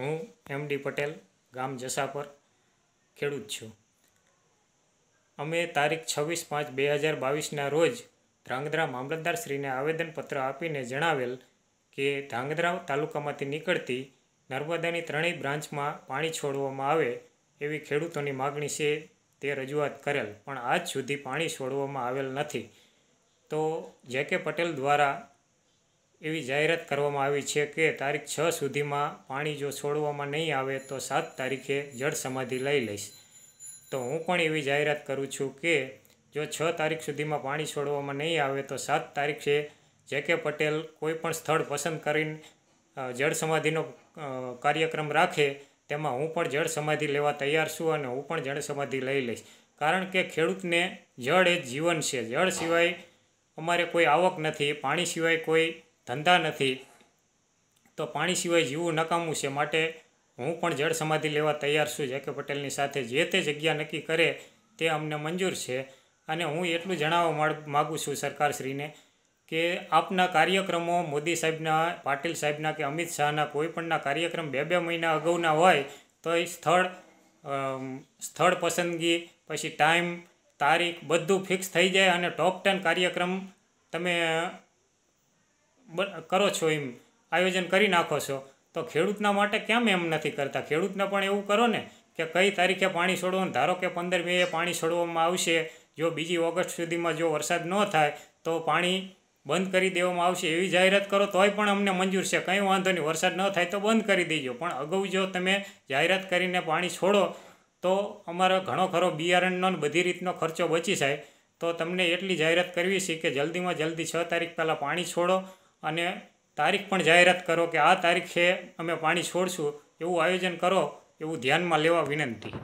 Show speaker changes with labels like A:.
A: હું M D Patel ગામ જસા પર ખેડૂત છું અમે તારીખ છવ્વીસ પાંચ બે હજાર બાવીસના રોજ ધ્રાંગધ્રા મામલતદારશ્રીને આવેદનપત્ર આપીને જણાવેલ કે ધ્રાંગધ્રા તાલુકામાંથી નીકળતી નર્મદાની ત્રણેય બ્રાન્ચમાં પાણી છોડવામાં આવે એવી ખેડૂતોની માગણી છે તે રજૂઆત કરેલ પણ આજ સુધી પાણી છોડવામાં આવેલ નથી તો જે કે પટેલ દ્વારા એવી જાહેરાત કરવામાં આવી છે કે તારીખ છ સુધીમાં પાણી જો છોડવામાં નહીં આવે તો સાત તારીખે જળ સમાધિ લઈ લઈશ તો હું પણ એવી જાહેરાત કરું છું કે જો છ તારીખ સુધીમાં પાણી છોડવામાં નહીં આવે તો સાત તારીખે જે કે પટેલ કોઈપણ સ્થળ પસંદ કરીને જળ સમાધિનો કાર્યક્રમ રાખે તેમાં હું પણ જળ સમાધિ લેવા તૈયાર છું અને હું પણ જળ સમાધિ લઈ લઈશ કારણ કે ખેડૂતને જળ એ જીવન છે જળ સિવાય અમારે કોઈ આવક નથી પાણી સિવાય કોઈ ધંધા નથી તો પાણી સિવાય જીવવું નકામું છે માટે હું પણ જળ સમાધિ લેવા તૈયાર છું જે કે પટેલની સાથે જે તે જગ્યા નક્કી કરે તે અમને મંજૂર છે અને હું એટલું જણાવવા માગું છું સરકારશ્રીને કે આપના કાર્યક્રમો મોદી સાહેબના પાટીલ સાહેબના કે અમિત શાહના કોઈપણના કાર્યક્રમ બે બે મહિના અગાઉના હોય તો એ સ્થળ સ્થળ પસંદગી પછી ટાઈમ તારીખ બધું ફિક્સ થઈ જાય અને ટોપ ટેન કાર્યક્રમ તમે કરો છો એમ આયોજન કરી નાખો છો તો ખેડૂતના માટે કેમ એમ નથી કરતા ખેડૂતને પણ એવું કરો ને કે કઈ તારીખે પાણી છોડવાનું ધારો કે પંદર મેએ પાણી છોડવામાં આવશે જો બીજી ઓગસ્ટ સુધીમાં જો વરસાદ ન થાય તો પાણી બંધ કરી દેવામાં આવશે એવી જાહેરાત કરો તોય પણ અમને મંજૂર છે કંઈ વાંધો નહીં વરસાદ ન થાય તો બંધ કરી દેજો પણ અગાઉ જો તમે જાહેરાત કરીને પાણી છોડો તો અમારો ઘણો ખરો બિયારણનો બધી રીતનો ખર્ચો બચી જાય તો તમને એટલી જાહેરાત કરવી છે કે જલ્દીમાં જલ્દી છ તારીખ પહેલાં પાણી છોડો અને તારીખ પણ જાહેરાત કરો કે આ તારીખે અમે પાણી છોડશું એવું આયોજન કરો એવું ધ્યાનમાં લેવા વિનંતી